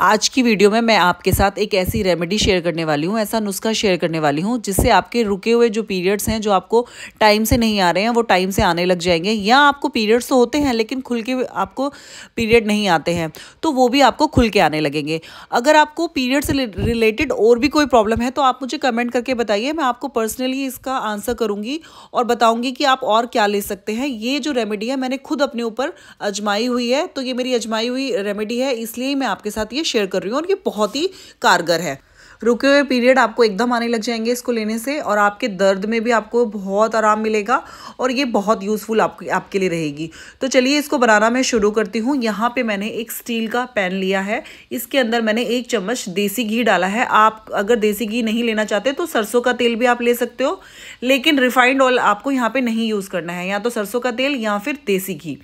आज की वीडियो में मैं आपके साथ एक ऐसी रेमेडी शेयर करने वाली हूँ ऐसा नुस्खा शेयर करने वाली हूँ जिससे आपके रुके हुए जो पीरियड्स हैं जो आपको टाइम से नहीं आ रहे हैं वो टाइम से आने लग जाएंगे या आपको पीरियड्स तो होते हैं लेकिन खुल के आपको पीरियड नहीं आते हैं तो वो भी आपको खुल के आने लगेंगे अगर आपको पीरियड से रिलेटेड और भी कोई प्रॉब्लम है तो आप मुझे कमेंट करके बताइए मैं आपको पर्सनली इसका आंसर करूँगी और बताऊँगी कि आप और क्या ले सकते हैं ये जो रेमेडी है मैंने खुद अपने ऊपर अजमाई हुई है तो ये मेरी अजमाई हुई रेमेडी है इसलिए मैं आपके साथ ये लिए शेयर कर रही हूँ और ये बहुत ही कारगर है रुके हुए पीरियड आपको एकदम आने लग जाएंगे इसको लेने से और आपके दर्द में भी आपको बहुत आराम मिलेगा और ये बहुत यूज़फुल आपके आपके लिए रहेगी तो चलिए इसको बनाना मैं शुरू करती हूँ यहाँ पर मैंने एक स्टील का पैन लिया है इसके अंदर मैंने एक चम्मच देसी घी डाला है आप अगर देसी घी नहीं लेना चाहते तो सरसों का तेल भी आप ले सकते हो लेकिन रिफाइंड ऑयल आपको यहाँ पर नहीं यूज़ करना है या तो सरसों का तेल या फिर देसी घी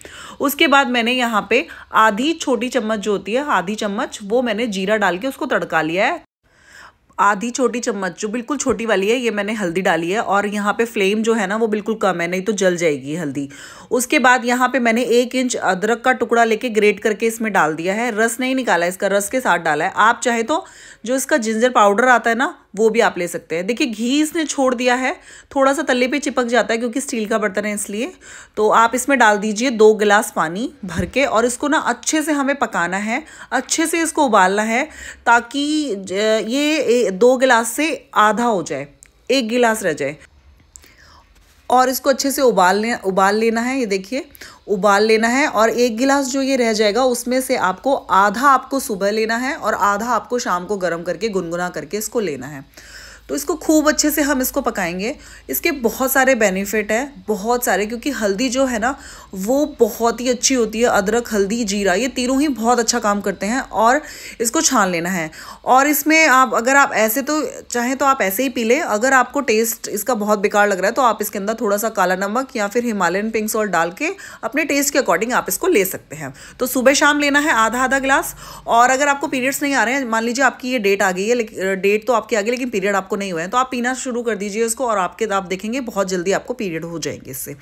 उसके बाद मैंने यहाँ पर आधी छोटी चम्मच जो होती है आधी चम्मच वो मैंने जीरा डाल के उसको तड़का लिया है आधी छोटी चम्मच जो बिल्कुल छोटी वाली है ये मैंने हल्दी डाली है और यहाँ पे फ्लेम जो है ना वो बिल्कुल कम है नहीं तो जल जाएगी हल्दी उसके बाद यहाँ पे मैंने एक इंच अदरक का टुकड़ा लेके ग्रेट करके इसमें डाल दिया है रस नहीं निकाला इसका रस के साथ डाला है आप चाहे तो जो इसका जिंजर पाउडर आता है ना वो भी आप ले सकते हैं देखिए घी इसने छोड़ दिया है थोड़ा सा तले पे चिपक जाता है क्योंकि स्टील का बर्तन है इसलिए तो आप इसमें डाल दीजिए दो गिलास पानी भर के और इसको ना अच्छे से हमें पकाना है अच्छे से इसको उबालना है ताकि ये दो गिलास से आधा हो जाए एक गिलास रह जाए और इसको अच्छे से उबाल ले उबाल लेना है ये देखिए उबाल लेना है और एक गिलास जो ये रह जाएगा उसमें से आपको आधा आपको सुबह लेना है और आधा आपको शाम को गर्म करके गुनगुना करके इसको लेना है तो इसको खूब अच्छे से हम इसको पकाएंगे इसके बहुत सारे बेनिफिट हैं बहुत सारे क्योंकि हल्दी जो है ना वो बहुत ही अच्छी होती है अदरक हल्दी जीरा ये तीनों ही बहुत अच्छा काम करते हैं और इसको छान लेना है और इसमें आप अगर आप ऐसे तो चाहें तो आप ऐसे ही पी लें अगर आपको टेस्ट इसका बहुत बेकार लग रहा है तो आप इसके अंदर थोड़ा सा काला नमक या फिर हिमालयन पिंक सॉल्ट डाल के अपने टेस्ट के अकॉर्डिंग आप इसको ले सकते हैं तो सुबह शाम लेना है आधा आधा ग्लास और अगर आपको पीरियड्स नहीं आ रहे हैं मान लीजिए आपकी ये डेट आ गई है डेट तो आपकी आ गई लेकिन पीरियड आपको नहीं हुआ है तो आप पीना शुरू कर दीजिए उसको और आपके आप देखेंगे बहुत जल्दी आपको पीरियड हो जाएंगे इससे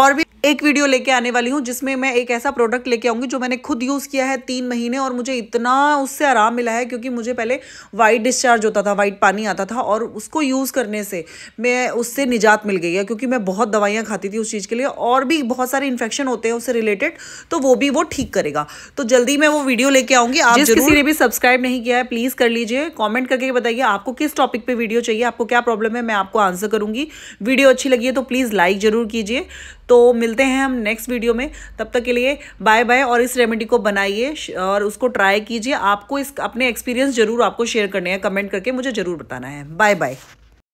और भी एक वीडियो लेके आने वाली हूँ जिसमें मैं एक ऐसा प्रोडक्ट लेके आऊँगी जो मैंने खुद यूज़ किया है तीन महीने और मुझे इतना उससे आराम मिला है क्योंकि मुझे पहले वाइट डिस्चार्ज होता था वाइट पानी आता था और उसको यूज़ करने से मैं उससे निजात मिल गई है क्योंकि मैं बहुत दवाइयाँ खाती थी उस चीज़ के लिए और भी बहुत सारे इन्फेक्शन होते हैं उससे रिलेटेड तो वो भी वो ठीक करेगा तो जल्दी मैं वो वीडियो लेके आऊँगी आप जिस किसी ने भी सब्सक्राइब नहीं किया है प्लीज़ कर लीजिए कॉमेंट करके बताइए आपको किस टॉपिक पर वीडियो चाहिए आपको क्या प्रॉब्लम है मैं आपको आंसर करूँगी वीडियो अच्छी लगी है तो प्लीज़ लाइक ज़रूर कीजिए तो मिल मिलते हैं हम नेक्स्ट वीडियो में तब तक के लिए बाय बाय और इस रेमेडी को बनाइए और उसको ट्राई कीजिए आपको इस अपने एक्सपीरियंस जरूर आपको शेयर करने हैं कमेंट करके मुझे ज़रूर बताना है बाय बाय